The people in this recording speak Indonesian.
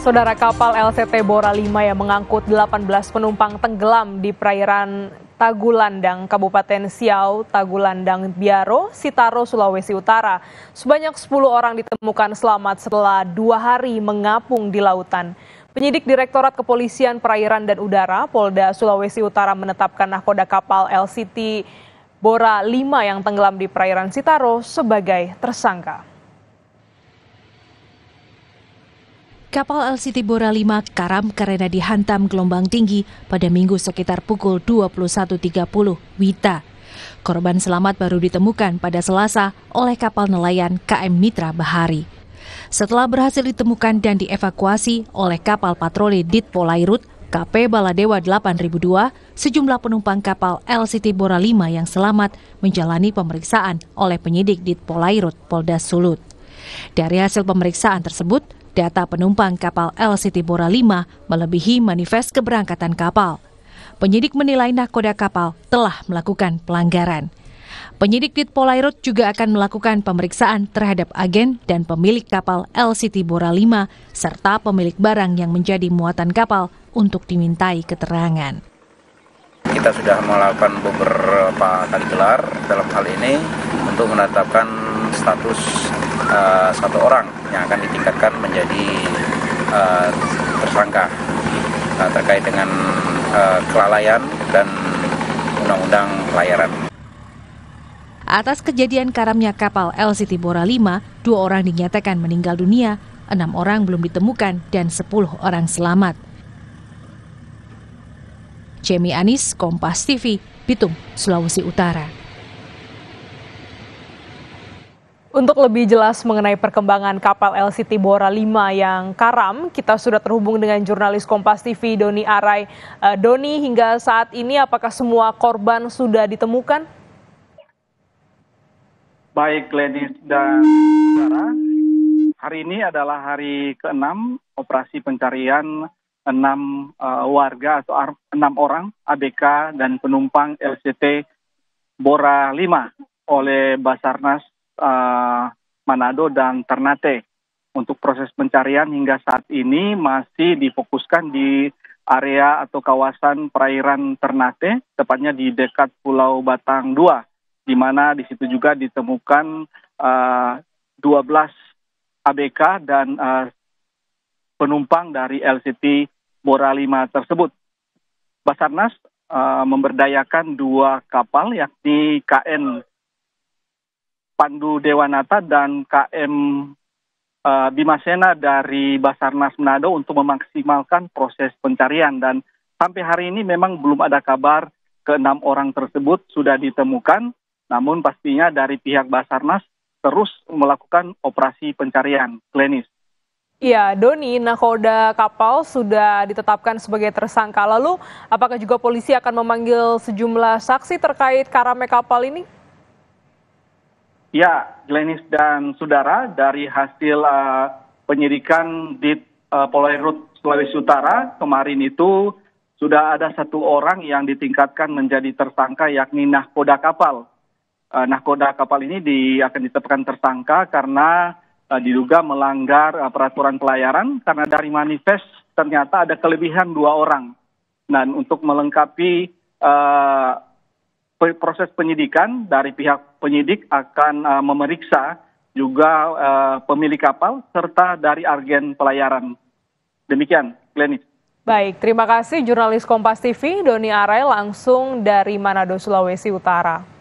Saudara kapal LCT Bora 5 yang mengangkut 18 penumpang tenggelam di perairan Tagulandang, Kabupaten Siau, Tagulandang, Biaro, Sitaro, Sulawesi Utara. Sebanyak 10 orang ditemukan selamat setelah dua hari mengapung di lautan. Penyidik Direktorat Kepolisian Perairan dan Udara, Polda Sulawesi Utara menetapkan nahkoda kapal LCT Bora 5 yang tenggelam di perairan Sitaro sebagai tersangka. Kapal LCT Bora 5 karam karena dihantam gelombang tinggi pada minggu sekitar pukul 21.30 Wita. Korban selamat baru ditemukan pada Selasa oleh kapal nelayan KM Mitra Bahari. Setelah berhasil ditemukan dan dievakuasi oleh kapal patroli Ditpolairut Polairut, KP Baladewa 8002, sejumlah penumpang kapal LCT Bora 5 yang selamat menjalani pemeriksaan oleh penyidik Ditpolairut Polairut, Polda Sulut. Dari hasil pemeriksaan tersebut, data penumpang kapal LCT Bora 5 melebihi manifest keberangkatan kapal. Penyidik menilai nakoda kapal telah melakukan pelanggaran. Penyidik Polairut juga akan melakukan pemeriksaan terhadap agen dan pemilik kapal LCT Bora 5 serta pemilik barang yang menjadi muatan kapal untuk dimintai keterangan. Kita sudah melakukan beberapa kali gelar dalam hal ini untuk menetapkan status uh, satu orang yang akan ditingkatkan menjadi uh, tersangka uh, terkait dengan uh, kelalaian dan undang-undang pelayaran. Atas kejadian karamnya kapal LCT Bora 5, dua orang dinyatakan meninggal dunia, enam orang belum ditemukan, dan sepuluh orang selamat. Jamie Anis, Kompas TV, Bitung, Sulawesi Utara. Untuk lebih jelas mengenai perkembangan kapal LCT Bora 5 yang karam, kita sudah terhubung dengan jurnalis Kompas TV Doni Arai. Eh, Doni, hingga saat ini apakah semua korban sudah ditemukan? Baik, ladies dan Sarah. hari ini adalah hari ke-6 operasi pencarian 6 uh, eh, warga atau 6 orang ABK dan penumpang LCT Bora 5 oleh Basarnas Eh, Manado dan Ternate. Untuk proses pencarian hingga saat ini masih difokuskan di area atau kawasan perairan Ternate, tepatnya di dekat Pulau Batang 2, di mana di situ juga ditemukan uh, 12 ABK dan uh, penumpang dari LCT Bora 5 tersebut. Basarnas uh, memberdayakan dua kapal yakni KN Pandu Dewanata dan KM uh, eh, Bimasena dari Basarnas Manado untuk memaksimalkan proses pencarian dan sampai hari ini memang belum ada kabar keenam orang tersebut sudah ditemukan namun pastinya dari pihak Basarnas terus melakukan operasi pencarian klinis. Iya, Doni, nakoda kapal sudah ditetapkan sebagai tersangka. Lalu, apakah juga polisi akan memanggil sejumlah saksi terkait karame kapal ini? ya glenis dan saudara dari hasil eh, penyidikan di eh, polairut sulawesi utara kemarin itu sudah ada satu orang yang ditingkatkan menjadi tersangka yakni nahkoda kapal eh, nahkoda kapal ini di, akan ditetapkan tersangka karena uh, diduga melanggar uh, peraturan pelayaran karena dari manifest ternyata ada kelebihan dua orang. Dan untuk melengkapi uh, proses penyidikan dari pihak penyidik akan uh, memeriksa juga uh, pemilik kapal serta dari agen pelayaran. Demikian, Glenis. Baik, terima kasih jurnalis Kompas TV Doni Arai langsung dari Manado, Sulawesi Utara.